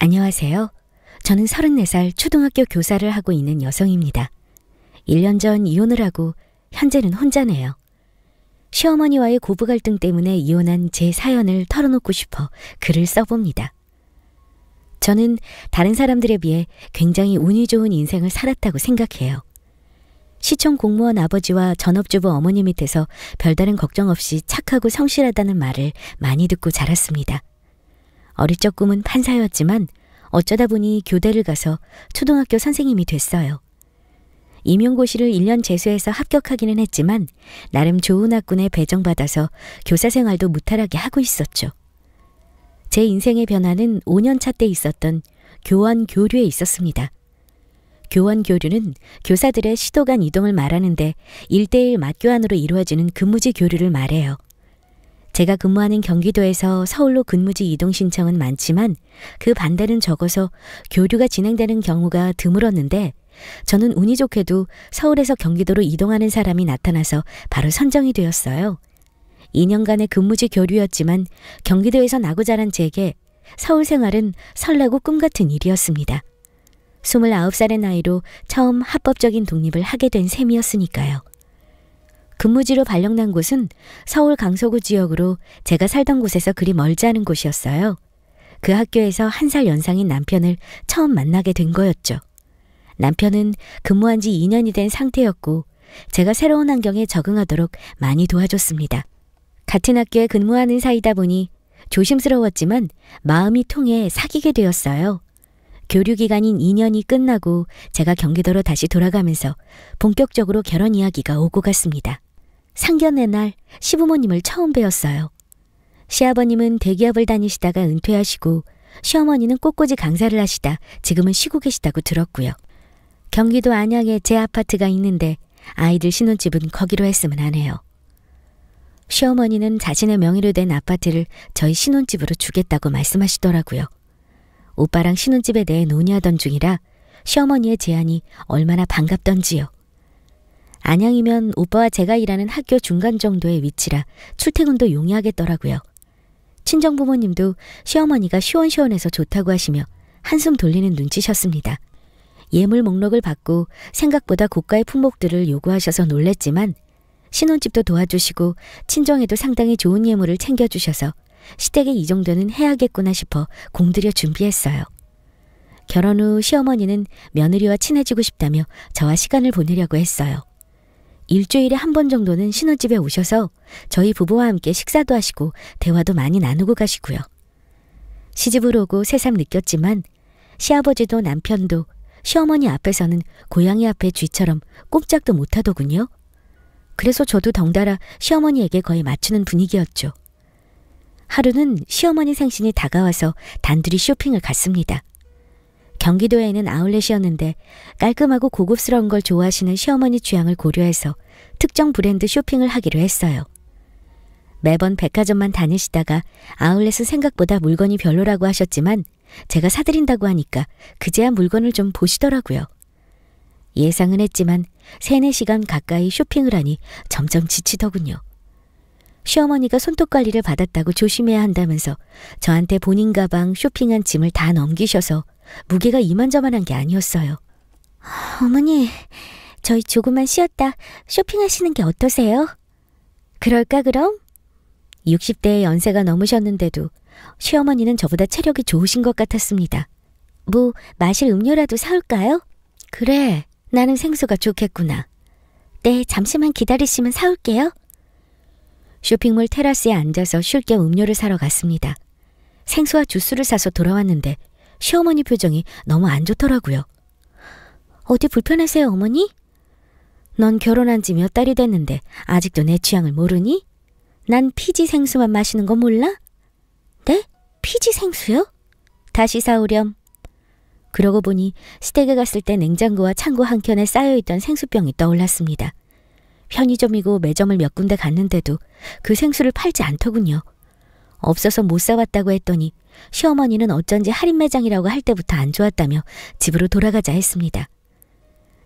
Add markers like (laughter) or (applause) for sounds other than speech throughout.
안녕하세요. 저는 34살 초등학교 교사를 하고 있는 여성입니다. 1년 전 이혼을 하고 현재는 혼자네요. 시어머니와의 고부 갈등 때문에 이혼한 제 사연을 털어놓고 싶어 글을 써봅니다. 저는 다른 사람들에 비해 굉장히 운이 좋은 인생을 살았다고 생각해요. 시청 공무원 아버지와 전업주부 어머니 밑에서 별다른 걱정 없이 착하고 성실하다는 말을 많이 듣고 자랐습니다. 어릴 적 꿈은 판사였지만 어쩌다 보니 교대를 가서 초등학교 선생님이 됐어요. 임용고시를 1년 재수해서 합격하기는 했지만 나름 좋은 학군에 배정받아서 교사 생활도 무탈하게 하고 있었죠. 제 인생의 변화는 5년차 때 있었던 교원 교류에 있었습니다. 교원 교류는 교사들의 시도간 이동을 말하는데 1대1 맞교환으로 이루어지는 근무지 교류를 말해요. 제가 근무하는 경기도에서 서울로 근무지 이동 신청은 많지만 그 반대는 적어서 교류가 진행되는 경우가 드물었는데 저는 운이 좋게도 서울에서 경기도로 이동하는 사람이 나타나서 바로 선정이 되었어요. 2년간의 근무지 교류였지만 경기도에서 나고 자란 제게 서울 생활은 설레고 꿈같은 일이었습니다. 29살의 나이로 처음 합법적인 독립을 하게 된 셈이었으니까요. 근무지로 발령난 곳은 서울 강서구 지역으로 제가 살던 곳에서 그리 멀지 않은 곳이었어요. 그 학교에서 한 살 연상인 남편을 처음 만나게 된 거였죠. 남편은 근무한 지 2년이 된 상태였고 제가 새로운 환경에 적응하도록 많이 도와줬습니다. 같은 학교에 근무하는 사이다 보니 조심스러웠지만 마음이 통해 사귀게 되었어요. 교류 기간인 2년이 끝나고 제가 경기도로 다시 돌아가면서 본격적으로 결혼 이야기가 오고 갔습니다. 상견례 날 시부모님을 처음 뵈었어요. 시아버님은 대기업을 다니시다가 은퇴하시고 시어머니는 꽃꽂이 강사를 하시다 지금은 쉬고 계시다고 들었고요. 경기도 안양에 제 아파트가 있는데 아이들 신혼집은 거기로 했으면 하네요. 시어머니는 자신의 명의로 된 아파트를 저희 신혼집으로 주겠다고 말씀하시더라고요. 오빠랑 신혼집에 대해 논의하던 중이라 시어머니의 제안이 얼마나 반갑던지요. 안양이면 오빠와 제가 일하는 학교 중간 정도의 위치라 출퇴근도 용이하겠더라고요. 친정 부모님도 시어머니가 시원시원해서 좋다고 하시며 한숨 돌리는 눈치셨습니다. 예물 목록을 받고 생각보다 고가의 품목들을 요구하셔서 놀랬지만 신혼집도 도와주시고 친정에도 상당히 좋은 예물을 챙겨주셔서 시댁에 이 정도는 해야겠구나 싶어 공들여 준비했어요. 결혼 후 시어머니는 며느리와 친해지고 싶다며 저와 시간을 보내려고 했어요. 일주일에 한 번 정도는 신혼집에 오셔서 저희 부부와 함께 식사도 하시고 대화도 많이 나누고 가시고요. 시집을 오고 새삼 느꼈지만 시아버지도 남편도 시어머니 앞에서는 고양이 앞에 쥐처럼 꼼짝도 못하더군요. 그래서 저도 덩달아 시어머니에게 거의 맞추는 분위기였죠. 하루는 시어머니 생신이 다가와서 단둘이 쇼핑을 갔습니다. 경기도에는 있 아울렛이었는데 깔끔하고 고급스러운 걸 좋아하시는 시어머니 취향을 고려해서 특정 브랜드 쇼핑을 하기로 했어요. 매번 백화점만 다니시다가 아울렛은 생각보다 물건이 별로라고 하셨지만 제가 사드린다고 하니까 그제야 물건을 좀 보시더라고요. 예상은 했지만 3, 4시간 가까이 쇼핑을 하니 점점 지치더군요. 시어머니가 손톱 관리를 받았다고 조심해야 한다면서 저한테 본인 가방 쇼핑한 짐을 다 넘기셔서 무게가 이만저만한 게 아니었어요. 어머니, 저희 조금만 쉬었다 쇼핑하시는 게 어떠세요? 그럴까 그럼? 60대의 연세가 넘으셨는데도 시어머니는 저보다 체력이 좋으신 것 같았습니다. 뭐 마실 음료라도 사올까요? 그래, 나는 생수가 좋겠구나. 네, 잠시만 기다리시면 사올게요. 쇼핑몰 테라스에 앉아서 쉴 겸 음료를 사러 갔습니다. 생수와 주스를 사서 돌아왔는데 시어머니 표정이 너무 안 좋더라고요. 어디 불편하세요, 어머니? 넌 결혼한 지 몇 달이 됐는데 아직도 내 취향을 모르니? 난 피지 생수만 마시는 거 몰라? 네? 피지 생수요? 다시 사오렴. 그러고 보니 시댁에 갔을 때 냉장고와 창고 한켠에 쌓여있던 생수병이 떠올랐습니다. 편의점이고 매점을 몇 군데 갔는데도 그 생수를 팔지 않더군요. 없어서 못 사왔다고 했더니 시어머니는 어쩐지 할인 매장이라고 할 때부터 안 좋았다며 집으로 돌아가자 했습니다.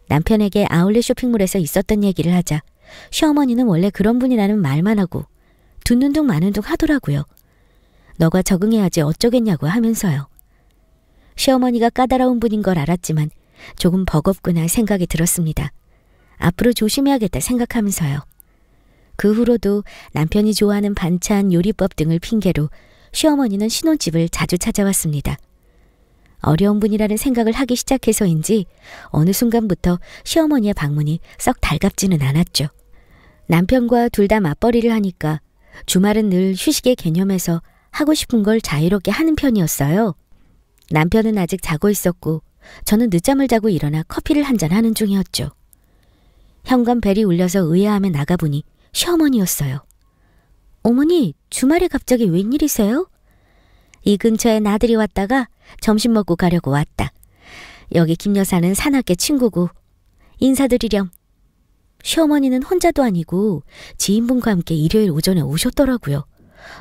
남편에게 아울렛 쇼핑몰에서 있었던 얘기를 하자 시어머니는 원래 그런 분이라는 말만 하고 두눈둥 마는 둥 하더라고요. 너가 적응해야지 어쩌겠냐고 하면서요. 시어머니가 까다로운 분인 걸 알았지만 조금 버겁구나 생각이 들었습니다. 앞으로 조심해야겠다 생각하면서요. 그 후로도 남편이 좋아하는 반찬 요리법 등을 핑계로 시어머니는 신혼집을 자주 찾아왔습니다. 어려운 분이라는 생각을 하기 시작해서인지 어느 순간부터 시어머니의 방문이 썩 달갑지는 않았죠. 남편과 둘 다 맞벌이를 하니까 주말은 늘 휴식의 개념에서 하고 싶은 걸 자유롭게 하는 편이었어요. 남편은 아직 자고 있었고 저는 늦잠을 자고 일어나 커피를 한 잔 하는 중이었죠. 현관벨이 울려서 의아함에 나가보니 시어머니였어요. 어머니, 주말에 갑자기 웬일이세요? 이 근처에 나들이 왔다가 점심 먹고 가려고 왔다. 여기 김 여사는 사납게 친구고 인사드리렴. 시어머니는 혼자도 아니고 지인분과 함께 일요일 오전에 오셨더라고요.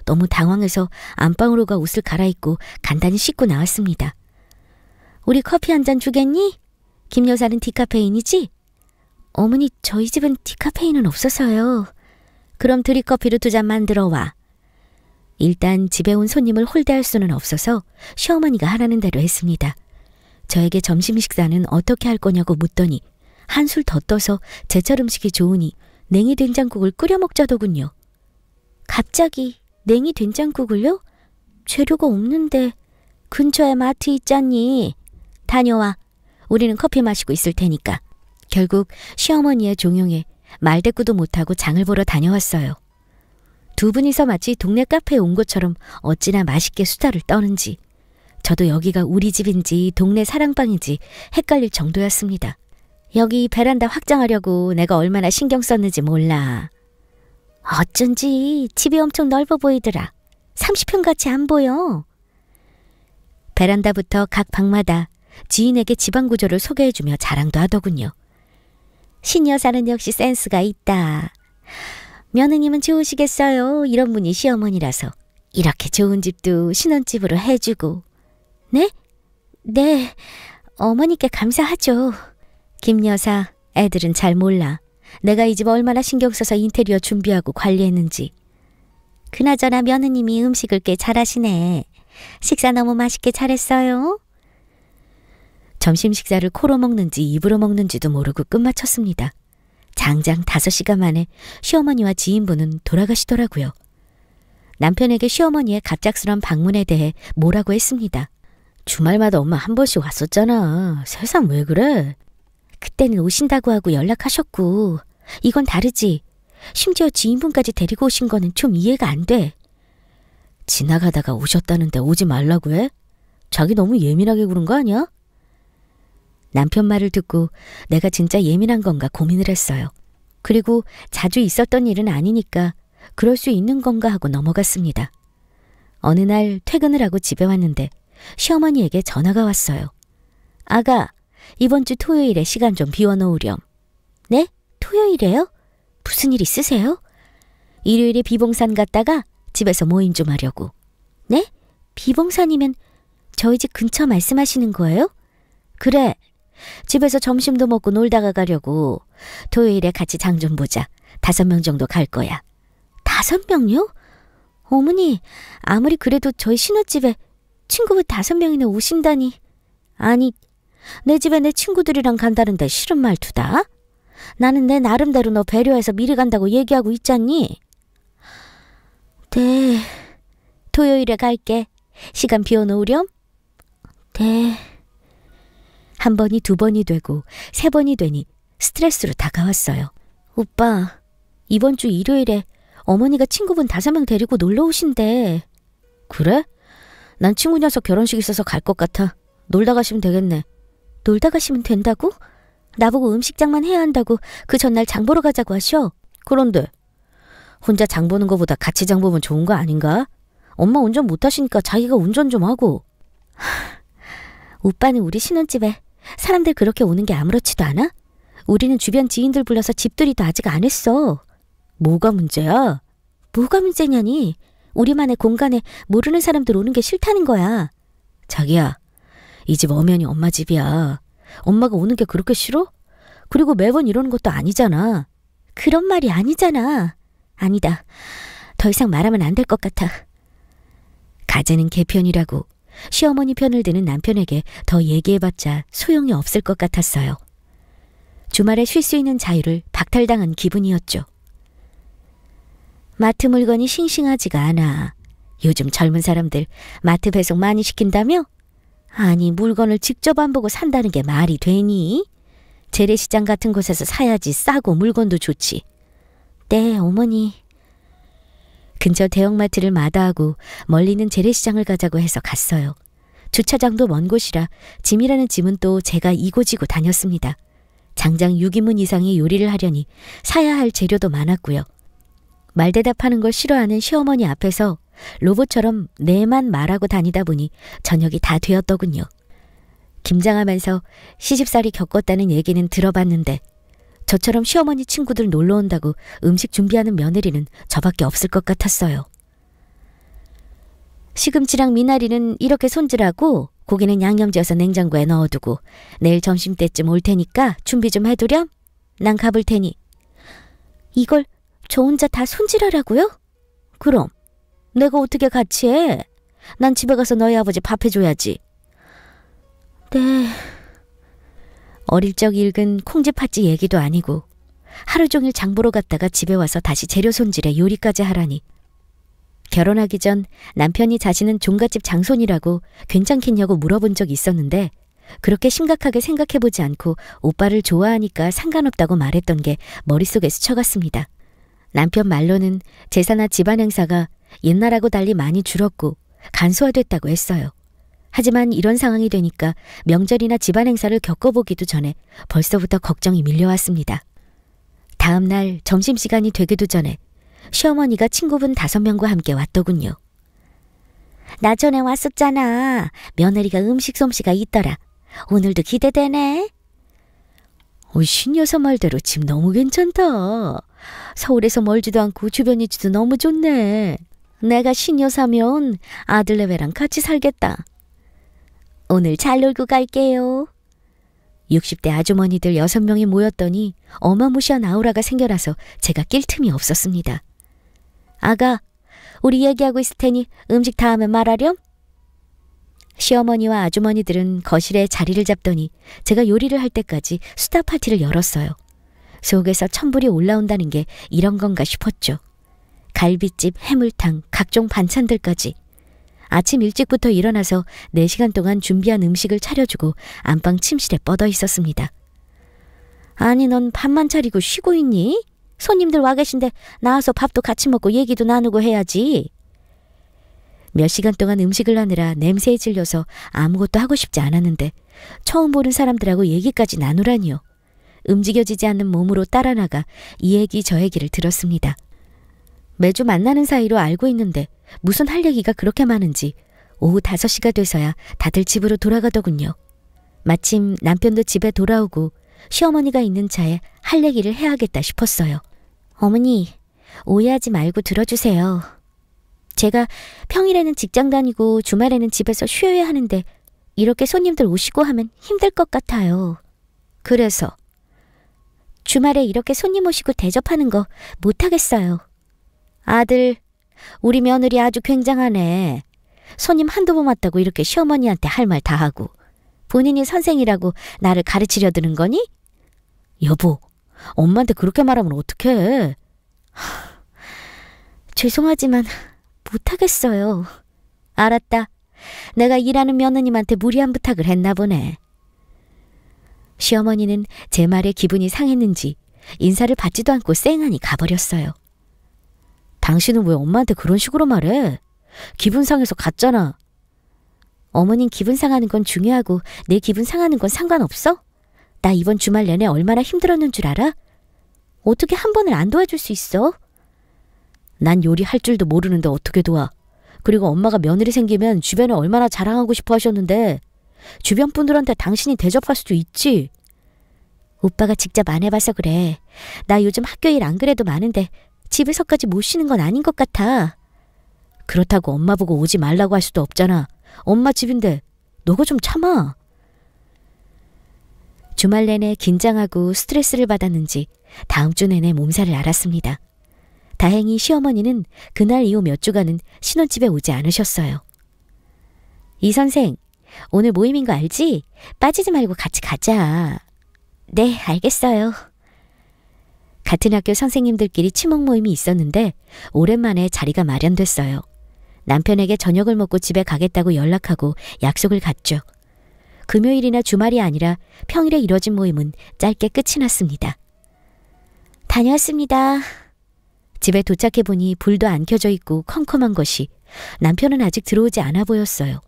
너무 당황해서 안방으로 가 옷을 갈아입고 간단히 씻고 나왔습니다. 우리 커피 한 잔 주겠니? 김 여사는 디카페인이지? 어머니 저희 집은 디카페인은 없어서요. 그럼 드립커피로 두 잔만 들어와. 일단 집에 온 손님을 홀대할 수는 없어서 시어머니가 하라는 대로 했습니다. 저에게 점심 식사는 어떻게 할 거냐고 묻더니 한 술 더 떠서 제철 음식이 좋으니 냉이 된장국을 끓여 먹자더군요. 갑자기 냉이 된장국을요? 재료가 없는데 근처에 마트 있잖니. 다녀와. 우리는 커피 마시고 있을 테니까. 결국 시어머니의 종용에 말대꾸도 못하고 장을 보러 다녀왔어요. 두 분이서 마치 동네 카페에 온 것처럼 어찌나 맛있게 수다를 떠는지 저도 여기가 우리 집인지 동네 사랑방인지 헷갈릴 정도였습니다. 여기 베란다 확장하려고 내가 얼마나 신경 썼는지 몰라. 어쩐지 집이 엄청 넓어 보이더라. 30평 같이 안 보여. 베란다부터 각 방마다 지인에게 지방 구조를 소개해주며 자랑도 하더군요. 신여사는 역시 센스가 있다. 며느님은 좋으시겠어요. 이런 분이 시어머니라서. 이렇게 좋은 집도 신혼집으로 해주고. 네? 네. 어머니께 감사하죠. 김여사, 애들은 잘 몰라. 내가 이 집 얼마나 신경 써서 인테리어 준비하고 관리했는지. 그나저나 며느님이 음식을 꽤 잘하시네. 식사 너무 맛있게 잘했어요. 점심 식사를 코로 먹는지 입으로 먹는지도 모르고 끝마쳤습니다. 장장 5시간 만에 시어머니와 지인분은 돌아가시더라고요. 남편에게 시어머니의 갑작스런 방문에 대해 뭐라고 했습니다. 주말마다 엄마 한 번씩 왔었잖아. 세상 왜 그래? 그때는 오신다고 하고 연락하셨고, 이건 다르지. 심지어 지인분까지 데리고 오신 거는 좀 이해가 안 돼. 지나가다가 오셨다는데 오지 말라고 해? 자기 너무 예민하게 그런 거 아니야? 남편 말을 듣고 내가 진짜 예민한 건가 고민을 했어요. 그리고 자주 있었던 일은 아니니까 그럴 수 있는 건가 하고 넘어갔습니다. 어느 날 퇴근을 하고 집에 왔는데 시어머니에게 전화가 왔어요. 아가, 이번 주 토요일에 시간 좀 비워놓으렴. 네? 토요일에요? 무슨 일 있으세요? 일요일에 비봉산 갔다가 집에서 모임 좀 하려고. 네? 비봉산이면 저희 집 근처 말씀하시는 거예요? 그래, 집에서 점심도 먹고 놀다가 가려고. 토요일에 같이 장 좀 보자. 다섯 명 정도 갈 거야. 다섯 명요? 어머니, 아무리 그래도 저희 신혼집에 친구분 다섯 명이나 오신다니. 아니, 내 집에 내 친구들이랑 간다는데 싫은 말투다? 나는 내 나름대로 너 배려해서 미리 간다고 얘기하고 있잖니? 네. 토요일에 갈게. 시간 비워놓으렴? 네. 한 번이 두 번이 되고 세 번이 되니 스트레스로 다가왔어요. 오빠, 이번 주 일요일에 어머니가 친구분 다섯 명 데리고 놀러 오신대. 그래? 난 친구 녀석 결혼식 있어서 갈 것 같아. 놀다 가시면 되겠네. 놀다 가시면 된다고? 나보고 음식장만 해야 한다고 그 전날 장 보러 가자고 하셔. 그런데 혼자 장 보는 것보다 같이 장 보면 좋은 거 아닌가? 엄마 운전 못하시니까 자기가 운전 좀 하고. 오빠는 우리 신혼집에 사람들 그렇게 오는 게 아무렇지도 않아? 우리는 주변 지인들 불러서 집들이도 아직 안 했어. 뭐가 문제야? 뭐가 문제냐니? 우리만의 공간에 모르는 사람들 오는 게 싫다는 거야. 자기야, 이 집 엄연히 엄마 집이야. 엄마가 오는 게 그렇게 싫어? 그리고 매번 이러는 것도 아니잖아. 그런 말이 아니잖아. 아니다. 더 이상 말하면 안 될 것 같아. 가재는 개편이라고 시어머니 편을 드는 남편에게 더 얘기해봤자 소용이 없을 것 같았어요. 주말에 쉴 수 있는 자유를 박탈당한 기분이었죠. 마트 물건이 싱싱하지가 않아. 요즘 젊은 사람들 마트 배송 많이 시킨다며? 아니, 물건을 직접 안 보고 산다는 게 말이 되니? 재래시장 같은 곳에서 사야지 싸고 물건도 좋지. 네, 어머니. 근처 대형마트를 마다하고 멀리는 재래시장을 가자고 해서 갔어요. 주차장도 먼 곳이라 짐이라는 짐은 또 제가 이고지고 다녔습니다. 장장 유기문 이상의 요리를 하려니 사야 할 재료도 많았고요. 말대답하는 걸 싫어하는 시어머니 앞에서 로봇처럼 내만 말하고 다니다 보니 저녁이 다 되었더군요. 김장하면서 시집살이 겪었다는 얘기는 들어봤는데 저처럼 시어머니 친구들 놀러 온다고 음식 준비하는 며느리는 저밖에 없을 것 같았어요. 시금치랑 미나리는 이렇게 손질하고 고기는 양념지어서 냉장고에 넣어두고 내일 점심때쯤 올 테니까 준비 좀 해두렴. 난 가볼 테니. 이걸 저 혼자 다 손질하라고요? 그럼 내가 어떻게 같이 해? 난 집에 가서 너희 아버지 밥 해줘야지. 네. 어릴 적 읽은 콩쥐팥쥐 얘기도 아니고 하루 종일 장보러 갔다가 집에 와서 다시 재료 손질에 요리까지 하라니. 결혼하기 전 남편이 자신은 종갓집 장손이라고 괜찮겠냐고 물어본 적 있었는데 그렇게 심각하게 생각해보지 않고 오빠를 좋아하니까 상관없다고 말했던 게 머릿속에 스쳐갔습니다. 남편 말로는 제사나 집안 행사가 옛날하고 달리 많이 줄었고 간소화됐다고 했어요. 하지만 이런 상황이 되니까 명절이나 집안 행사를 겪어보기도 전에 벌써부터 걱정이 밀려왔습니다. 다음 날 점심시간이 되기도 전에 시어머니가 친구분 다섯 명과 함께 왔더군요. 나 전에 왔었잖아. 며느리가 음식 솜씨가 있더라. 오늘도 기대되네. 어, 신여사 말대로 집 너무 괜찮다. 서울에서 멀지도 않고 주변 위치도 너무 좋네. 내가 신여사면 아들 내외랑 같이 살겠다. 오늘 잘 놀고 갈게요. 60대 아주머니들 6명이 모였더니 어마무시한 아우라가 생겨나서 제가 낄 틈이 없었습니다. 아가, 우리 얘기하고 있을 테니 음식 다음에 말하렴? 시어머니와 아주머니들은 거실에 자리를 잡더니 제가 요리를 할 때까지 수다 파티를 열었어요. 속에서 천불이 올라온다는 게 이런 건가 싶었죠. 갈비집, 해물탕, 각종 반찬들까지 아침 일찍부터 일어나서 4시간 동안 준비한 음식을 차려주고 안방 침실에 뻗어 있었습니다. 아니 넌 밥만 차리고 쉬고 있니? 손님들 와 계신데 나와서 밥도 같이 먹고 얘기도 나누고 해야지. 몇 시간 동안 음식을 하느라 냄새에 질려서 아무것도 하고 싶지 않았는데 처음 보는 사람들하고 얘기까지 나누라니요. 움직여지지 않는 몸으로 따라 나가 이 얘기 저 얘기를 들었습니다. 매주 만나는 사이로 알고 있는데 무슨 할 얘기가 그렇게 많은지 오후 5시가 돼서야 다들 집으로 돌아가더군요. 마침 남편도 집에 돌아오고 시어머니가 있는 차에 할 얘기를 해야겠다 싶었어요. 어머니, 오해하지 말고 들어주세요. 제가 평일에는 직장 다니고 주말에는 집에서 쉬어야 하는데 이렇게 손님들 오시고 하면 힘들 것 같아요. 그래서 주말에 이렇게 손님 오시고 대접하는 거 못하겠어요. 아들, 우리 며느리 아주 굉장하네. 손님 한두 번 왔다고 이렇게 시어머니한테 할 말 다 하고 본인이 선생이라고 나를 가르치려 드는 거니? 여보, 엄마한테 그렇게 말하면 어떡해? 죄송하지만 못하겠어요. 알았다. 내가 일하는 며느님한테 무리한 부탁을 했나 보네. 시어머니는 제 말에 기분이 상했는지 인사를 받지도 않고 쌩하니 가버렸어요. 당신은 왜 엄마한테 그런 식으로 말해? 기분 상해서 갔잖아. 어머님 기분 상하는 건 중요하고 내 기분 상하는 건 상관없어? 나 이번 주말 내내 얼마나 힘들었는 줄 알아? 어떻게 한 번을 안 도와줄 수 있어? 난 요리할 줄도 모르는데 어떻게 도와? 그리고 엄마가 며느리 생기면 주변에 얼마나 자랑하고 싶어 하셨는데 주변 분들한테 당신이 대접할 수도 있지. 오빠가 직접 안 해봐서 그래. 나 요즘 학교 일 안 그래도 많은데 집에서까지 모시는 건 아닌 것 같아. 그렇다고 엄마 보고 오지 말라고 할 수도 없잖아. 엄마 집인데 너가 좀 참아. 주말 내내 긴장하고 스트레스를 받았는지 다음 주 내내 몸살을 앓았습니다. 다행히 시어머니는 그날 이후 몇 주간은 신혼집에 오지 않으셨어요. 이 선생, 오늘 모임인 거 알지? 빠지지 말고 같이 가자. 네, 알겠어요. 같은 학교 선생님들끼리 치목 모임이 있었는데 오랜만에 자리가 마련됐어요. 남편에게 저녁을 먹고 집에 가겠다고 연락하고 약속을 갔죠. 금요일이나 주말이 아니라 평일에 이뤄진 모임은 짧게 끝이 났습니다. 다녀왔습니다. 집에 도착해 보니 불도 안 켜져 있고 컴컴한 것이 남편은 아직 들어오지 않아 보였어요.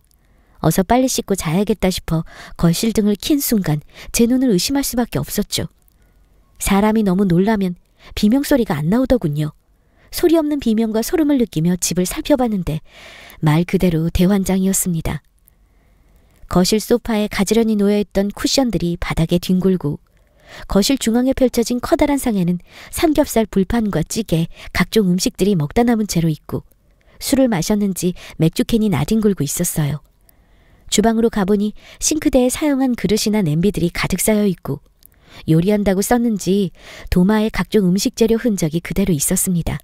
어서 빨리 씻고 자야겠다 싶어 거실 등을 킨 순간 제 눈을 의심할 수밖에 없었죠. 사람이 너무 놀라면 비명소리가 안 나오더군요. 소리 없는 비명과 소름을 느끼며 집을 살펴봤는데 말 그대로 대환장이었습니다. 거실 소파에 가지런히 놓여있던 쿠션들이 바닥에 뒹굴고 거실 중앙에 펼쳐진 커다란 상에는 삼겹살 불판과 찌개, 각종 음식들이 먹다 남은 채로 있고 술을 마셨는지 맥주캔이 나뒹굴고 있었어요. 주방으로 가보니 싱크대에 사용한 그릇이나 냄비들이 가득 쌓여 있고 요리한다고 썼는지 도마의 각종 음식 재료 흔적이 그대로 있었습니다.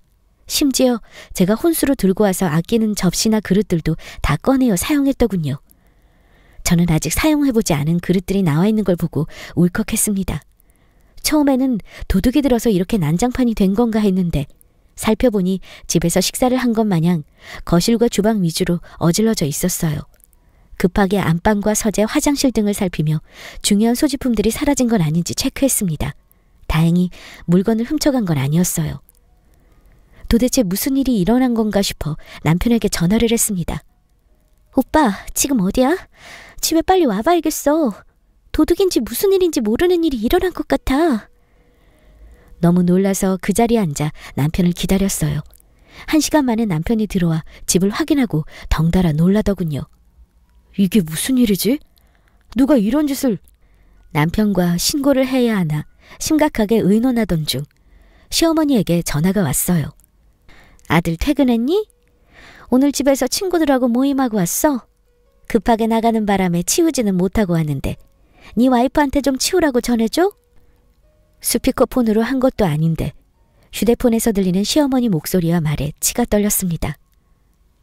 심지어 제가 혼수로 들고 와서 아끼는 접시나 그릇들도 다 꺼내어 사용했더군요. 저는 아직 사용해보지 않은 그릇들이 나와 있는 걸 보고 울컥했습니다. 처음에는 도둑이 들어서 이렇게 난장판이 된 건가 했는데 살펴보니 집에서 식사를 한 것 마냥 거실과 주방 위주로 어질러져 있었어요. 급하게 안방과 서재, 화장실 등을 살피며 중요한 소지품들이 사라진 건 아닌지 체크했습니다. 다행히 물건을 훔쳐간 건 아니었어요. 도대체 무슨 일이 일어난 건가 싶어 남편에게 전화를 했습니다. 오빠, 지금 어디야? 집에 빨리 와봐야겠어. 도둑인지 무슨 일인지 모르는 일이 일어난 것 같아. 너무 놀라서 그 자리에 앉아 남편을 기다렸어요. 한 시간 만에 남편이 들어와 집을 확인하고 덩달아 놀라더군요. 이게 무슨 일이지? 누가 이런 짓을 남편과 신고를 해야 하나 심각하게 의논하던 중 시어머니에게 전화가 왔어요. 아들 퇴근했니? 오늘 집에서 친구들하고 모임하고 왔어. 급하게 나가는 바람에 치우지는 못하고 왔는데 네 와이프한테 좀 치우라고 전해줘? 스피커폰으로 한 것도 아닌데 휴대폰에서 들리는 시어머니 목소리와 말에 치가 떨렸습니다.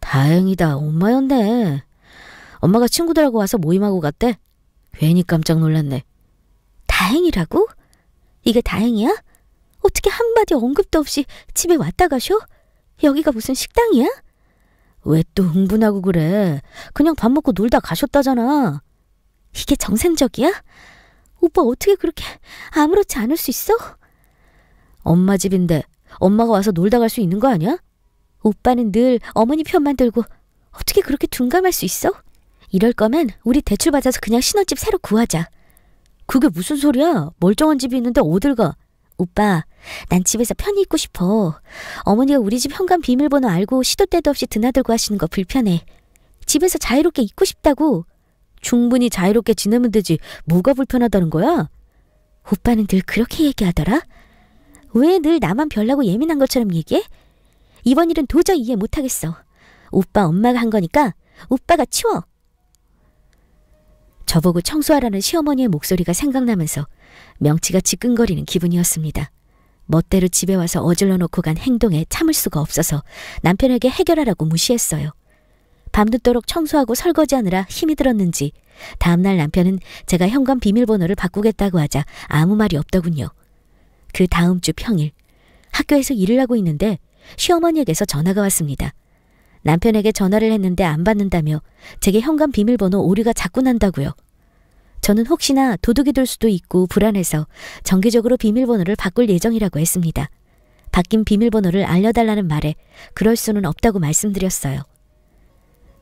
다행이다 엄마였네. 엄마가 친구들하고 와서 모임하고 갔대. 괜히 깜짝 놀랐네. 다행이라고? 이게 다행이야? 어떻게 한마디 언급도 없이 집에 왔다 가셔? 여기가 무슨 식당이야? 왜 또 흥분하고 그래? 그냥 밥 먹고 놀다 가셨다잖아. 이게 정상적이야? 오빠 어떻게 그렇게 아무렇지 않을 수 있어? 엄마 집인데 엄마가 와서 놀다 갈 수 있는 거 아니야? 오빠는 늘 어머니 편만 들고 어떻게 그렇게 둔감할 수 있어? 이럴 거면 우리 대출 받아서 그냥 신혼집 새로 구하자. 그게 무슨 소리야? 멀쩡한 집이 있는데 어딜 가? 오빠, 난 집에서 편히 있고 싶어. 어머니가 우리 집 현관 비밀번호 알고 시도 때도 없이 드나들고 하시는 거 불편해. 집에서 자유롭게 있고 싶다고. 충분히 자유롭게 지내면 되지. 뭐가 불편하다는 거야? 오빠는 늘 그렇게 얘기하더라? 왜 늘 나만 별나고 예민한 것처럼 얘기해? 이번 일은 도저히 이해 못하겠어. 오빠 엄마가 한 거니까 오빠가 치워. 저보고 청소하라는 시어머니의 목소리가 생각나면서 명치가 지끈거리는 기분이었습니다. 멋대로 집에 와서 어질러 놓고 간 행동에 참을 수가 없어서 남편에게 해결하라고 무시했어요. 밤늦도록 청소하고 설거지하느라 힘이 들었는지 다음날 남편은 제가 현관 비밀번호를 바꾸겠다고 하자 아무 말이 없더군요. 그 다음 주 평일 학교에서 일을 하고 있는데 시어머니에게서 전화가 왔습니다. 남편에게 전화를 했는데 안 받는다며 제게 현관 비밀번호 오류가 자꾸 난다고요. 저는 혹시나 도둑이 될 수도 있고 불안해서 정기적으로 비밀번호를 바꿀 예정이라고 했습니다. 바뀐 비밀번호를 알려달라는 말에 그럴 수는 없다고 말씀드렸어요.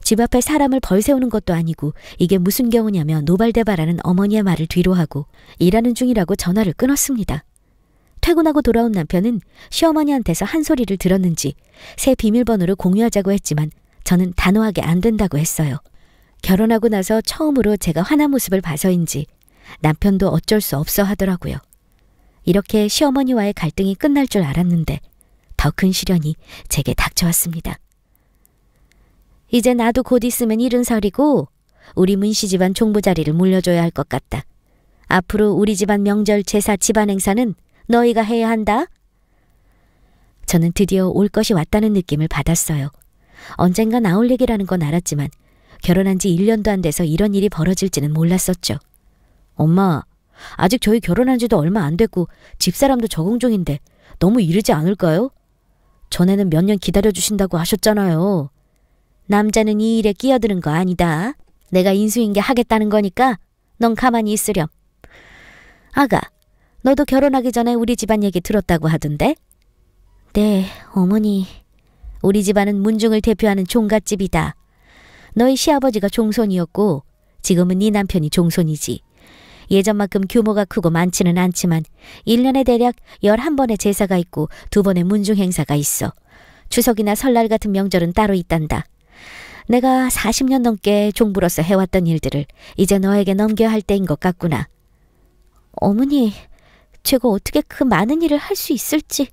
집 앞에 사람을 벌 세우는 것도 아니고 이게 무슨 경우냐며 노발대발하는 어머니의 말을 뒤로하고 일하는 중이라고 전화를 끊었습니다. 퇴근하고 돌아온 남편은 시어머니한테서 한 소리를 들었는지 새 비밀번호를 공유하자고 했지만 저는 단호하게 안 된다고 했어요. 결혼하고 나서 처음으로 제가 화난 모습을 봐서인지 남편도 어쩔 수 없어 하더라고요. 이렇게 시어머니와의 갈등이 끝날 줄 알았는데 더 큰 시련이 제게 닥쳐왔습니다. 이제 나도 곧 있으면 일흔 살이고 우리 문씨 집안 총부 자리를 물려줘야 할 것 같다. 앞으로 우리 집안 명절 제사 집안 행사는 너희가 해야 한다. 저는 드디어 올 것이 왔다는 느낌을 받았어요. 언젠가 나올 얘기라는 건 알았지만 결혼한 지 1년도 안 돼서 이런 일이 벌어질지는 몰랐었죠. 엄마, 아직 저희 결혼한 지도 얼마 안 됐고 집사람도 적응 중인데 너무 이르지 않을까요? 전에는 몇 년 기다려주신다고 하셨잖아요. 남자는 이 일에 끼어드는 거 아니다. 내가 인수인계 하겠다는 거니까 넌 가만히 있으렴. 아가, 너도 결혼하기 전에 우리 집안 얘기 들었다고 하던데? 네, 어머니. 우리 집안은 문중을 대표하는 종갓집이다. 너희 시아버지가 종손이었고 지금은 네 남편이 종손이지. 예전만큼 규모가 크고 많지는 않지만 1년에 대략 11번의 제사가 있고 두번의 문중 행사가 있어. 추석이나 설날 같은 명절은 따로 있단다. 내가 40년 넘게 종부로서 해왔던 일들을 이제 너에게 넘겨야 할 때인 것 같구나. 어머니, 최고 어떻게 그 많은 일을 할 수 있을지.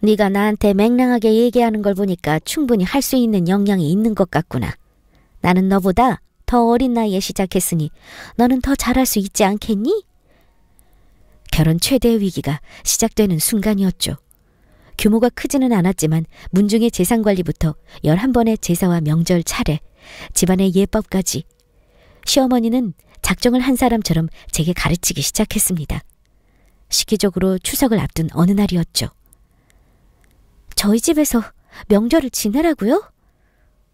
네가 나한테 맹랑하게 얘기하는 걸 보니까 충분히 할 수 있는 역량이 있는 것 같구나. 나는 너보다 더 어린 나이에 시작했으니 너는 더 잘할 수 있지 않겠니? 결혼 최대의 위기가 시작되는 순간이었죠. 규모가 크지는 않았지만 문중의 재산 관리부터 11번의 제사와 명절 차례, 집안의 예법까지 시어머니는 작정을 한 사람처럼 제게 가르치기 시작했습니다. 시기적으로 추석을 앞둔 어느 날이었죠. 저희 집에서 명절을 지내라고요?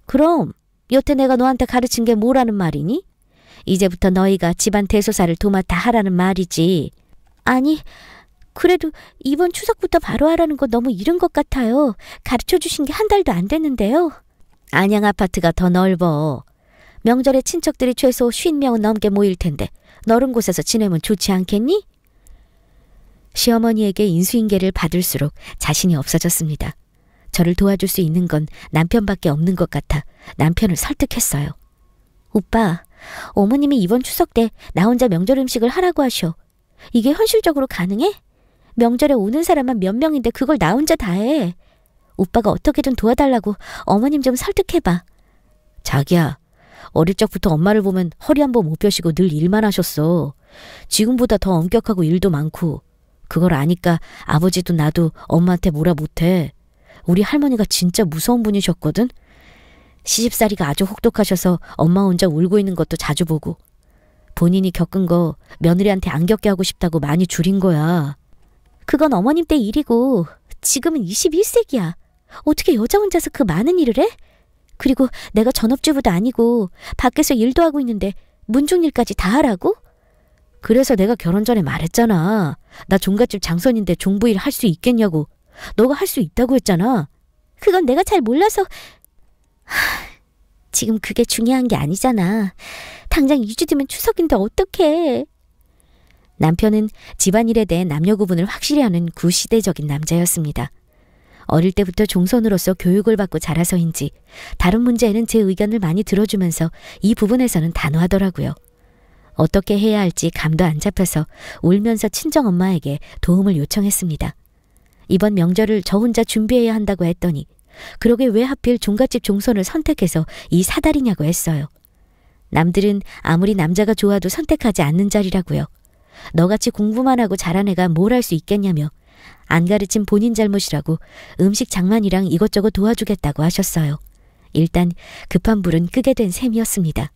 그럼 여태 내가 너한테 가르친 게 뭐라는 말이니? 이제부터 너희가 집안 대소사를 도맡아 하라는 말이지. 아니, 그래도 이번 추석부터 바로 하라는 거 너무 이른 것 같아요. 가르쳐 주신 게 한 달도 안 됐는데요. 안양 아파트가 더 넓어. 명절에 친척들이 최소 50명은 넘게 모일 텐데 너른 곳에서 지내면 좋지 않겠니? 시어머니에게 인수인계를 받을수록 자신이 없어졌습니다. 저를 도와줄 수 있는 건 남편밖에 없는 것 같아 남편을 설득했어요. 오빠, 어머님이 이번 추석 때 나 혼자 명절 음식을 하라고 하셔. 이게 현실적으로 가능해? 명절에 오는 사람만 몇 명인데 그걸 나 혼자 다 해. 오빠가 어떻게든 도와달라고 어머님 좀 설득해봐. 자기야, 어릴 적부터 엄마를 보면 허리 한 번 못 펴시고 늘 일만 하셨어. 지금보다 더 엄격하고 일도 많고 그걸 아니까 아버지도 나도 엄마한테 뭐라 못해. 우리 할머니가 진짜 무서운 분이셨거든? 시집살이가 아주 혹독하셔서 엄마 혼자 울고 있는 것도 자주 보고 본인이 겪은 거 며느리한테 안 겪게 하고 싶다고 많이 줄인 거야. 그건 어머님 때 일이고 지금은 21세기야. 어떻게 여자 혼자서 그 많은 일을 해? 그리고 내가 전업주부도 아니고 밖에서 일도 하고 있는데 문중일까지 다 하라고? 그래서 내가 결혼 전에 말했잖아. 나 종갓집 장손인데 종부일 할 수 있겠냐고. 너가 할 수 있다고 했잖아. 그건 내가 잘 몰라서... 지금 그게 중요한 게 아니잖아. 당장 2주 뒤면 추석인데 어떡해. 남편은 집안일에 대해 남녀 구분을 확실히 하는 구시대적인 남자였습니다. 어릴 때부터 종손으로서 교육을 받고 자라서인지 다른 문제에는 제 의견을 많이 들어주면서 이 부분에서는 단호하더라고요. 어떻게 해야 할지 감도 안 잡혀서 울면서 친정엄마에게 도움을 요청했습니다. 이번 명절을 저 혼자 준비해야 한다고 했더니 그러게 왜 하필 종갓집 종선을 선택해서 이 사다리냐고 했어요. 남들은 아무리 남자가 좋아도 선택하지 않는 자리라고요. 너같이 공부만 하고 잘한 애가 뭘 할 수 있겠냐며 안 가르친 본인 잘못이라고 음식 장만이랑 이것저것 도와주겠다고 하셨어요. 일단 급한 불은 끄게 된 셈이었습니다.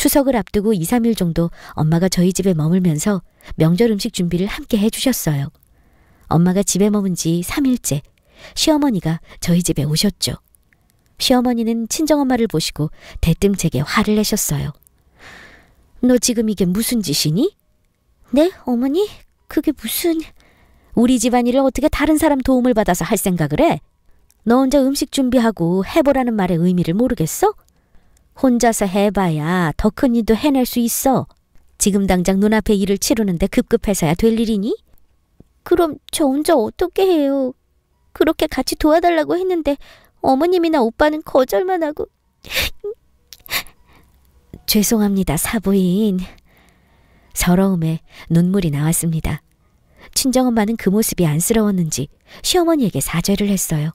추석을 앞두고 2, 3일 정도 엄마가 저희 집에 머물면서 명절 음식 준비를 함께 해주셨어요. 엄마가 집에 머문 지 3일째 시어머니가 저희 집에 오셨죠. 시어머니는 친정엄마를 보시고 대뜸 제게 화를 내셨어요. 너 지금 이게 무슨 짓이니? 네, 어머니? 그게 무슨... 우리 집안일을 어떻게 다른 사람 도움을 받아서 할 생각을 해? 너 혼자 음식 준비하고 해보라는 말의 의미를 모르겠어? 혼자서 해봐야 더 큰 일도 해낼 수 있어. 지금 당장 눈앞에 일을 치르는데 급급해서야 될 일이니? 그럼 저 혼자 어떻게 해요? 그렇게 같이 도와달라고 했는데 어머님이나 오빠는 거절만 하고... (laughs) 죄송합니다, 사부인. 서러움에 눈물이 나왔습니다. 친정엄마는 그 모습이 안쓰러웠는지 시어머니에게 사죄를 했어요.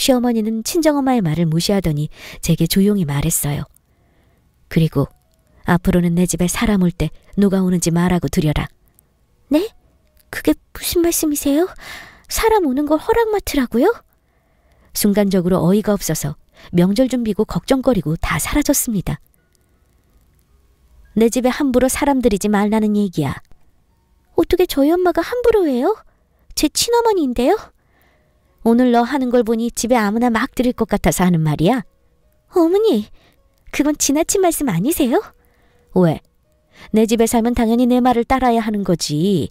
시어머니는 친정엄마의 말을 무시하더니 제게 조용히 말했어요. 그리고 앞으로는 내 집에 사람 올 때 누가 오는지 말하고 두려라. 네? 그게 무슨 말씀이세요? 사람 오는 걸 허락맡으라고요? 순간적으로 어이가 없어서 명절 준비고 걱정거리고 다 사라졌습니다. 내 집에 함부로 사람 들이지 말라는 얘기야. 어떻게 저희 엄마가 함부로 해요? 제 친어머니인데요? 오늘 너 하는 걸 보니 집에 아무나 막 들을 것 같아서 하는 말이야. 어머니, 그건 지나친 말씀 아니세요? 왜? 내 집에 살면 당연히 내 말을 따라야 하는 거지.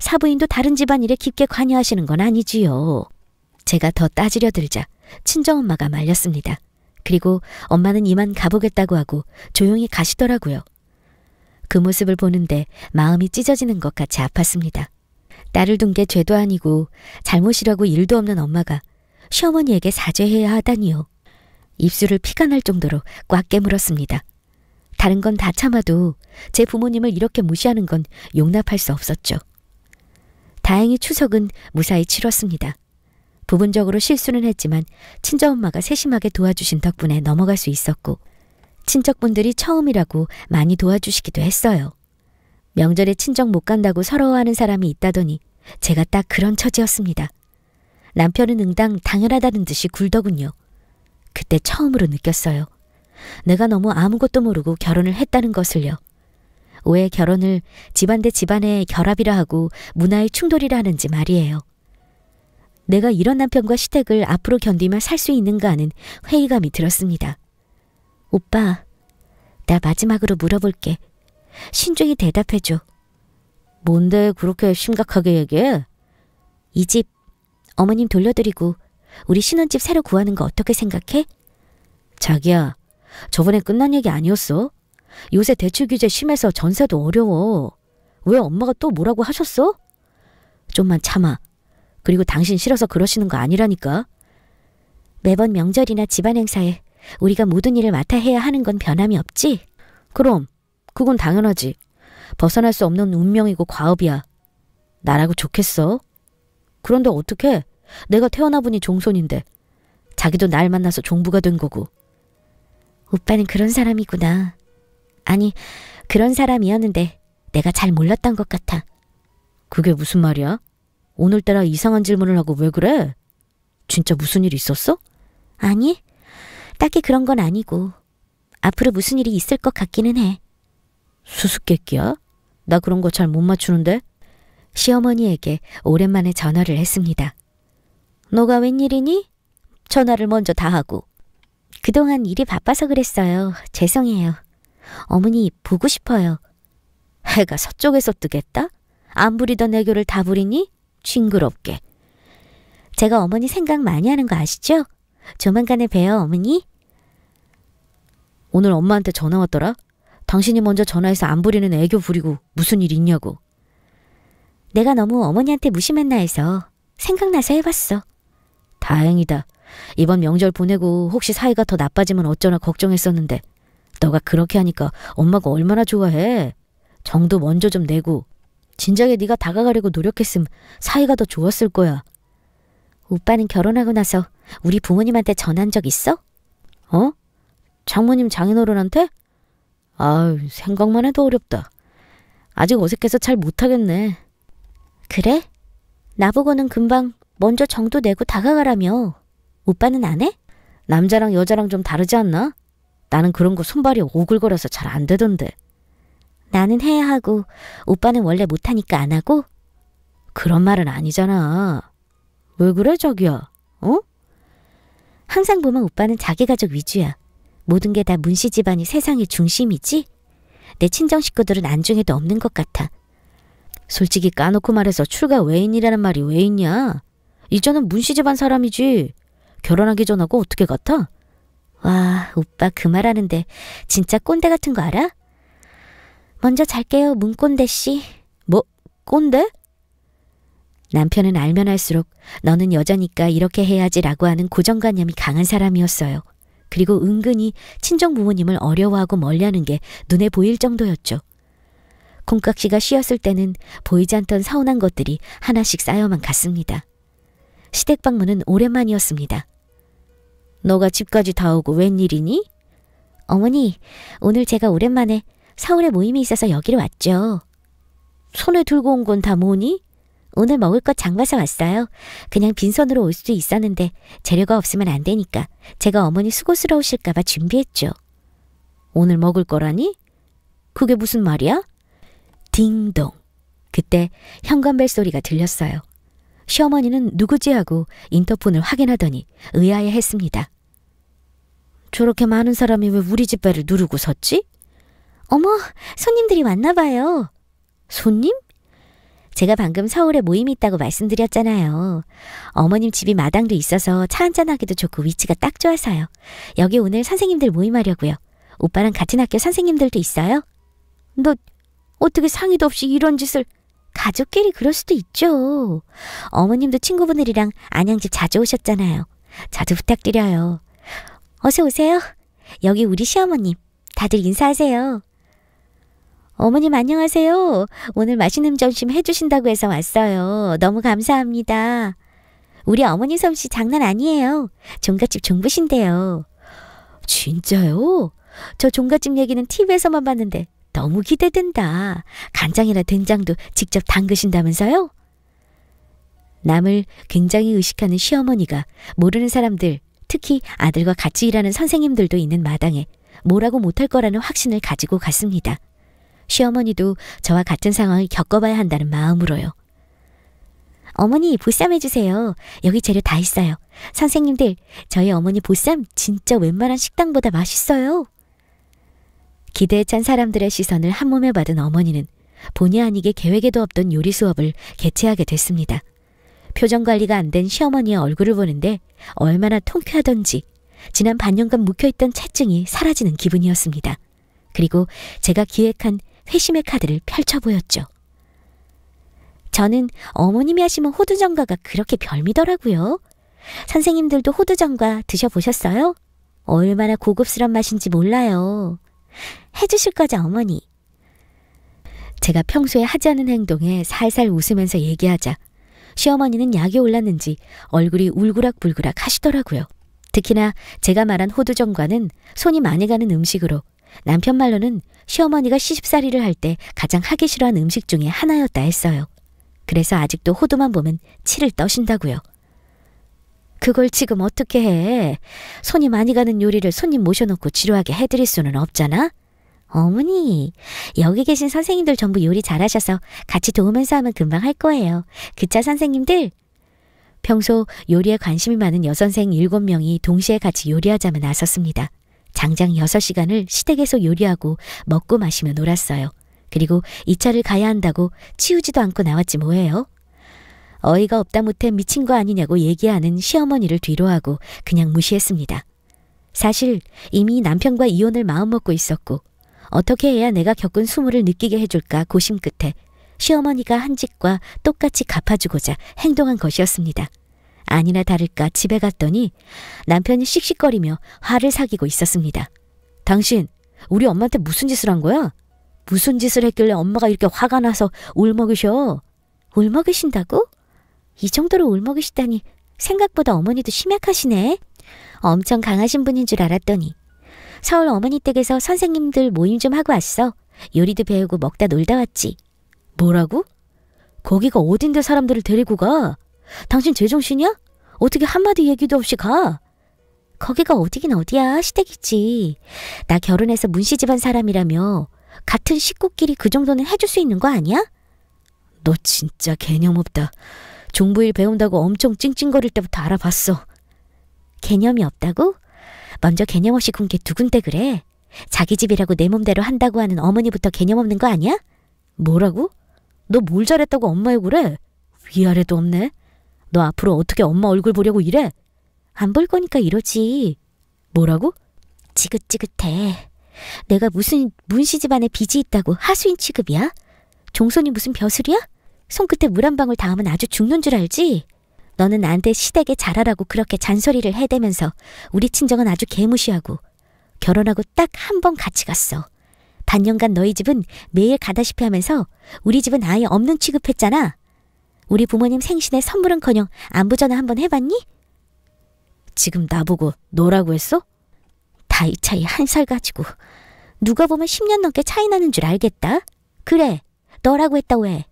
사부인도 다른 집안일에 깊게 관여하시는 건 아니지요. 제가 더 따지려 들자 친정엄마가 말렸습니다. 그리고 엄마는 이만 가보겠다고 하고 조용히 가시더라고요. 그 모습을 보는데 마음이 찢어지는 것 같이 아팠습니다. 딸을 둔 게 죄도 아니고 잘못이라고 일도 없는 엄마가 시어머니에게 사죄해야 하다니요. 입술을 피가 날 정도로 꽉 깨물었습니다. 다른 건 다 참아도 제 부모님을 이렇게 무시하는 건 용납할 수 없었죠. 다행히 추석은 무사히 치렀습니다. 부분적으로 실수는 했지만 친정엄마가 세심하게 도와주신 덕분에 넘어갈 수 있었고 친척분들이 처음이라고 많이 도와주시기도 했어요. 명절에 친정 못 간다고 서러워하는 사람이 있다더니 제가 딱 그런 처지였습니다. 남편은 응당 당연하다는 듯이 굴더군요. 그때 처음으로 느꼈어요. 내가 너무 아무것도 모르고 결혼을 했다는 것을요. 왜 결혼을 집안 대 집안의 결합이라 하고 문화의 충돌이라 하는지 말이에요. 내가 이런 남편과 시댁을 앞으로 견디며 살 수 있는가 하는 회의감이 들었습니다. 오빠, 나 마지막으로 물어볼게. 신중히 대답해줘. 뭔데 그렇게 심각하게 얘기해? 이 집 어머님 돌려드리고 우리 신혼집 새로 구하는 거 어떻게 생각해? 자기야, 저번에 끝난 얘기 아니었어? 요새 대출 규제 심해서 전세도 어려워. 왜 엄마가 또 뭐라고 하셨어? 좀만 참아. 그리고 당신 싫어서 그러시는 거 아니라니까. 매번 명절이나 집안 행사에 우리가 모든 일을 맡아 해야 하는 건 변함이 없지? 그럼 그건 당연하지. 벗어날 수 없는 운명이고 과업이야. 나라고 좋겠어? 그런데 어떡해 내가 태어나 보니 종손인데 자기도 날 만나서 종부가 된 거고. 오빠는 그런 사람이구나. 아니, 그런 사람이었는데 내가 잘 몰랐던 것 같아. 그게 무슨 말이야? 오늘따라 이상한 질문을 하고 왜 그래? 진짜 무슨 일 있었어? 아니, 딱히 그런 건 아니고 앞으로 무슨 일이 있을 것 같기는 해. 수수께끼야? 나 그런 거 잘 못 맞추는데? 시어머니에게 오랜만에 전화를 했습니다. 너가 웬일이니? 전화를 먼저 다 하고. 그동안 일이 바빠서 그랬어요. 죄송해요. 어머니 보고 싶어요. 해가 서쪽에서 뜨겠다? 안 부리던 애교를 다 부리니? 징그럽게. 제가 어머니 생각 많이 하는 거 아시죠? 조만간에 봬요, 어머니. 오늘 엄마한테 전화 왔더라? 당신이 먼저 전화해서 안 부리는 애교 부리고 무슨 일 있냐고. 내가 너무 어머니한테 무심했나 해서 생각나서 해봤어. 다행이다. 이번 명절 보내고 혹시 사이가 더 나빠지면 어쩌나 걱정했었는데 너가 그렇게 하니까 엄마가 얼마나 좋아해. 정도 먼저 좀 내고 진작에 네가 다가가려고 노력했음 사이가 더 좋았을 거야. 오빠는 결혼하고 나서 우리 부모님한테 전한 적 있어? 어? 장모님 장인어른한테? 아유, 생각만 해도 어렵다. 아직 어색해서 잘 못하겠네. 그래? 나보고는 금방 먼저 정도 내고 다가가라며. 오빠는 안 해? 남자랑 여자랑 좀 다르지 않나? 나는 그런 거 손발이 오글거려서 잘 안 되던데. 나는 해야 하고 오빠는 원래 못하니까 안 하고? 그런 말은 아니잖아. 왜 그래 자기야? 어? 항상 보면 오빠는 자기 가족 위주야. 모든 게 다 문씨 집안이 세상의 중심이지? 내 친정 식구들은 안중에도 없는 것 같아. 솔직히 까놓고 말해서 출가 외인이라는 말이 왜 있냐? 이전엔 문씨 집안 사람이지. 결혼하기 전하고 어떻게 같아? 와, 오빠 그 말하는데 진짜 꼰대 같은 거 알아? 먼저 잘게요, 문꼰대 씨. 뭐, 꼰대? 남편은 알면 할수록 너는 여자니까 이렇게 해야지라고 하는 고정관념이 강한 사람이었어요. 그리고 은근히 친정 부모님을 어려워하고 멀리하는 게 눈에 보일 정도였죠. 콩깍지가 쉬었을 때는 보이지 않던 서운한 것들이 하나씩 쌓여만 갔습니다. 시댁 방문은 오랜만이었습니다. 너가 집까지 다 오고 웬일이니? 어머니, 오늘 제가 오랜만에 서울에 모임이 있어서 여기로 왔죠. 손에 들고 온 건 다 뭐니? 오늘 먹을 것 장봐서 왔어요. 그냥 빈손으로 올 수도 있었는데 재료가 없으면 안 되니까 제가 어머니 수고스러우실까봐 준비했죠. 오늘 먹을 거라니? 그게 무슨 말이야? 딩동. 그때 현관벨 소리가 들렸어요. 시어머니는 누구지 하고 인터폰을 확인하더니 의아해 했습니다. 저렇게 많은 사람이 왜 우리 집 배를 누르고 섰지? 어머, 손님들이 왔나 봐요. 손님? 제가 방금 서울에 모임이 있다고 말씀드렸잖아요. 어머님 집이 마당도 있어서 차 한잔하기도 좋고 위치가 딱 좋아서요. 여기 오늘 선생님들 모임하려고요. 오빠랑 같은 학교 선생님들도 있어요? 너 어떻게 상의도 없이 이런 짓을... 가족끼리 그럴 수도 있죠. 어머님도 친구분들이랑 안양집 자주 오셨잖아요. 자주 부탁드려요. 어서 오세요. 여기 우리 시어머님. 다들 인사하세요. 어머님 안녕하세요. 오늘 맛있는 점심 해주신다고 해서 왔어요. 너무 감사합니다. 우리 어머니 솜씨 장난 아니에요. 종갓집 종부신데요. 진짜요? 저 종갓집 얘기는 TV에서만 봤는데 너무 기대된다. 간장이나 된장도 직접 담그신다면서요? 남을 굉장히 의식하는 시어머니가 모르는 사람들, 특히 아들과 같이 일하는 선생님들도 있는 마당에 뭐라고 못할 거라는 확신을 가지고 갔습니다. 시어머니도 저와 같은 상황을 겪어봐야 한다는 마음으로요. 어머니 보쌈 해주세요. 여기 재료 다 있어요. 선생님들 저희 어머니 보쌈 진짜 웬만한 식당보다 맛있어요. 기대에 찬 사람들의 시선을 한 몸에 받은 어머니는 본의 아니게 계획에도 없던 요리 수업을 개최하게 됐습니다. 표정 관리가 안 된 시어머니의 얼굴을 보는데 얼마나 통쾌하던지 지난 반년간 묵혀있던 채증이 사라지는 기분이었습니다. 그리고 제가 기획한 회심의 카드를 펼쳐 보였죠. 저는 어머님이 하시면 호두전과가 그렇게 별미더라고요. 선생님들도 호두전과 드셔보셨어요? 얼마나 고급스런 맛인지 몰라요. 해주실 거죠, 어머니? 제가 평소에 하지 않은 행동에 살살 웃으면서 얘기하자 시어머니는 약이 올랐는지 얼굴이 울그락불그락 하시더라고요. 특히나 제가 말한 호두전과는 손이 많이 가는 음식으로 남편 말로는 시어머니가 시집살이를 할 때 가장 하기 싫어한 음식 중에 하나였다 했어요. 그래서 아직도 호두만 보면 치를 떠신다고요. 그걸 지금 어떻게 해? 손이 많이 가는 요리를 손님 모셔놓고 지루하게 해드릴 수는 없잖아? 어머니, 여기 계신 선생님들 전부 요리 잘하셔서 같이 도우면서 하면 금방 할 거예요. 그 차 선생님들! 평소 요리에 관심이 많은 여선생 7명이 동시에 같이 요리하자며 나섰습니다. 장장 6시간을 시댁에서 요리하고 먹고 마시며 놀았어요. 그리고 이 차를 가야 한다고 치우지도 않고 나왔지 뭐예요. 어이가 없다 못해 미친 거 아니냐고 얘기하는 시어머니를 뒤로하고 그냥 무시했습니다. 사실 이미 남편과 이혼을 마음먹고 있었고 어떻게 해야 내가 겪은 수모를 느끼게 해줄까 고심 끝에 시어머니가 한짓과 똑같이 갚아주고자 행동한 것이었습니다. 아니나 다를까 집에 갔더니 남편이 씩씩거리며 화를 사귀고 있었습니다. 당신, 우리 엄마한테 무슨 짓을 한 거야? 무슨 짓을 했길래 엄마가 이렇게 화가 나서 울먹이셔? 울먹이신다고? 이 정도로 울먹이시다니 생각보다 어머니도 심약하시네. 엄청 강하신 분인 줄 알았더니 서울 어머니 댁에서 선생님들 모임 좀 하고 왔어. 요리도 배우고 먹다 놀다 왔지. 뭐라고? 거기가 어딘데 사람들을 데리고 가? 당신 제정신이야? 어떻게 한마디 얘기도 없이 가? 거기가 어디긴 어디야 시댁이지. 나 결혼해서 문씨 집안 사람이라며 같은 식구끼리 그 정도는 해줄 수 있는 거 아니야? 너 진짜 개념 없다. 종부일 배운다고 엄청 찡찡거릴 때부터 알아봤어. 개념이 없다고? 먼저 개념 없이 군게 두근데 그래. 자기 집이라고 내 몸대로 한다고 하는 어머니부터 개념 없는 거 아니야? 뭐라고? 너 뭘 잘했다고 엄마에 그래? 위아래도 없네. 너 앞으로 어떻게 엄마 얼굴 보려고 이래? 안 볼 거니까 이러지. 뭐라고? 지긋지긋해. 내가 무슨 문씨 집안에 빚이 있다고 하수인 취급이야? 종손이 무슨 벼슬이야? 손끝에 물 한 방울 닿으면 아주 죽는 줄 알지? 너는 나한테 시댁에 잘하라고 그렇게 잔소리를 해대면서 우리 친정은 아주 개무시하고 결혼하고 딱 한 번 같이 갔어. 반년간 너희 집은 매일 가다시피 하면서 우리 집은 아예 없는 취급했잖아. 우리 부모님 생신에 선물은커녕 안부 전화 한번 해봤니? 지금 나보고 너라고 했어? 다 이 차이 한 살 가지고 누가 보면 10년 넘게 차이 나는 줄 알겠다. 그래 너라고 했다 왜?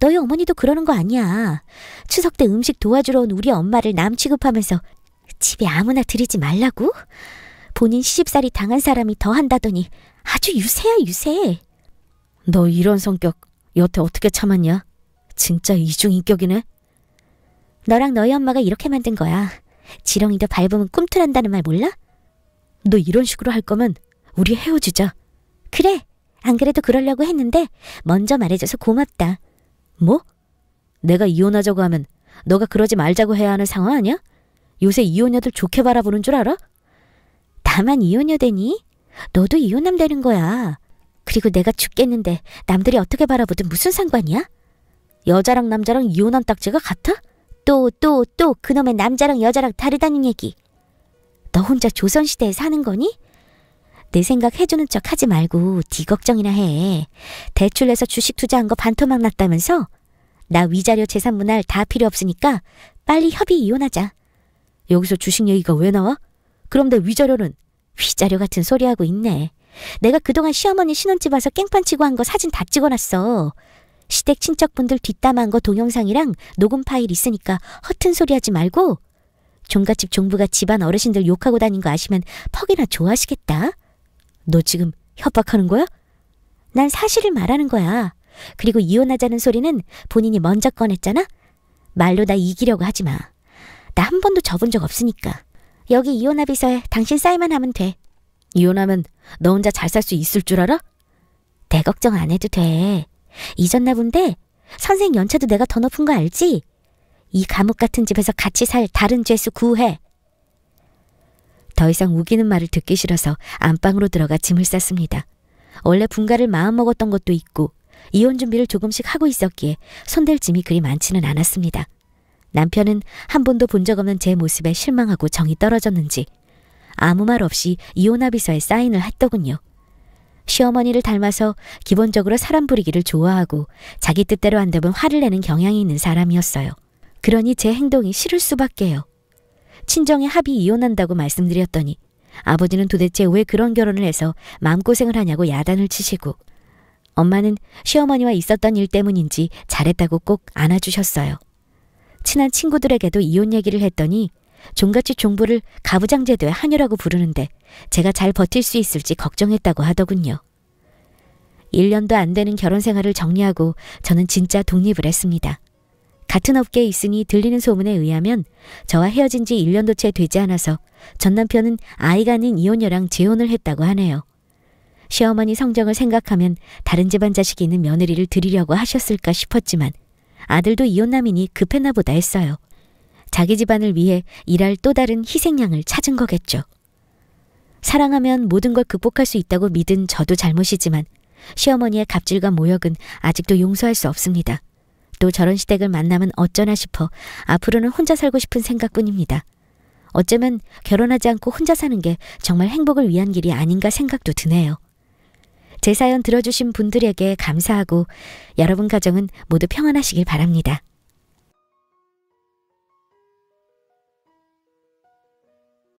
너희 어머니도 그러는 거 아니야. 추석 때 음식 도와주러 온 우리 엄마를 남 취급하면서 집에 아무나 들이지 말라고? 본인 시집살이 당한 사람이 더 한다더니 아주 유세야 유세. 너 이런 성격 여태 어떻게 참았냐? 진짜 이중인격이네. 너랑 너희 엄마가 이렇게 만든 거야. 지렁이도 밟으면 꿈틀한다는 말 몰라? 너 이런 식으로 할 거면 우리 헤어지자. 그래. 안 그래도 그러려고 했는데 먼저 말해줘서 고맙다. 뭐? 내가 이혼하자고 하면 너가 그러지 말자고 해야 하는 상황 아니야? 요새 이혼녀들 좋게 바라보는 줄 알아? 나만 이혼녀 되니? 너도 이혼하면 되는 거야. 그리고 내가 죽겠는데 남들이 어떻게 바라보든 무슨 상관이야? 여자랑 남자랑 이혼한 딱지가 같아? 또 또 또 그놈의 남자랑 여자랑 다르다는 얘기. 너 혼자 조선시대에 사는 거니? 내 생각 해주는 척 하지 말고 네 걱정이나 해. 대출해서 주식 투자한 거 반토막 났다면서? 나 위자료 재산 분할 다 필요 없으니까 빨리 협의 이혼하자. 여기서 주식 얘기가 왜 나와? 그럼 내 위자료는? 위자료 같은 소리하고 있네. 내가 그동안 시어머니 신혼집 와서 깽판 치고 한 거 사진 다 찍어놨어. 시댁 친척분들 뒷담한 거 동영상이랑 녹음 파일 있으니까 허튼 소리 하지 말고 종갓집 종부가 집안 어르신들 욕하고 다닌 거 아시면 퍽이나 좋아하시겠다. 너 지금 협박하는 거야? 난 사실을 말하는 거야. 그리고 이혼하자는 소리는 본인이 먼저 꺼냈잖아? 말로 나 이기려고 하지 마. 나 한 번도 접은 적 없으니까. 여기 이혼합의서에 당신 사인만 하면 돼. 이혼하면 너 혼자 잘 살 수 있을 줄 알아? 대 걱정 안 해도 돼. 잊었나 본데 선생 연차도 내가 더 높은 거 알지? 이 감옥 같은 집에서 같이 살 다른 죄수 구해. 더 이상 우기는 말을 듣기 싫어서 안방으로 들어가 짐을 쌌습니다. 원래 분가를 마음먹었던 것도 있고 이혼 준비를 조금씩 하고 있었기에 손댈 짐이 그리 많지는 않았습니다. 남편은 한 번도 본 적 없는 제 모습에 실망하고 정이 떨어졌는지 아무 말 없이 이혼합의서에 사인을 했더군요. 시어머니를 닮아서 기본적으로 사람 부리기를 좋아하고 자기 뜻대로 한다면 화를 내는 경향이 있는 사람이었어요. 그러니 제 행동이 싫을 수밖에요. 친정에 합의 이혼한다고 말씀드렸더니 아버지는 도대체 왜 그런 결혼을 해서 마음고생을 하냐고 야단을 치시고 엄마는 시어머니와 있었던 일 때문인지 잘했다고 꼭 안아주셨어요. 친한 친구들에게도 이혼 얘기를 했더니 종같이 종부를 가부장제도의 한여라고 부르는데 제가 잘 버틸 수 있을지 걱정했다고 하더군요. 1년도 안 되는 결혼 생활을 정리하고 저는 진짜 독립을 했습니다. 같은 업계에 있으니 들리는 소문에 의하면 저와 헤어진 지 1년도 채 되지 않아서 전 남편은 아이가 아닌 이혼녀랑 재혼을 했다고 하네요. 시어머니 성정을 생각하면 다른 집안 자식이 있는 며느리를 드리려고 하셨을까 싶었지만 아들도 이혼남이니 급했나 보다 했어요. 자기 집안을 위해 일할 또 다른 희생양을 찾은 거겠죠. 사랑하면 모든 걸 극복할 수 있다고 믿은 저도 잘못이지만 시어머니의 갑질과 모욕은 아직도 용서할 수 없습니다. 또 저런 시댁을 만나면 어쩌나 싶어 앞으로는 혼자 살고 싶은 생각뿐입니다. 어쩌면 결혼하지 않고 혼자 사는 게 정말 행복을 위한 길이 아닌가 생각도 드네요. 제 사연 들어주신 분들에게 감사하고 여러분 가정은 모두 평안하시길 바랍니다.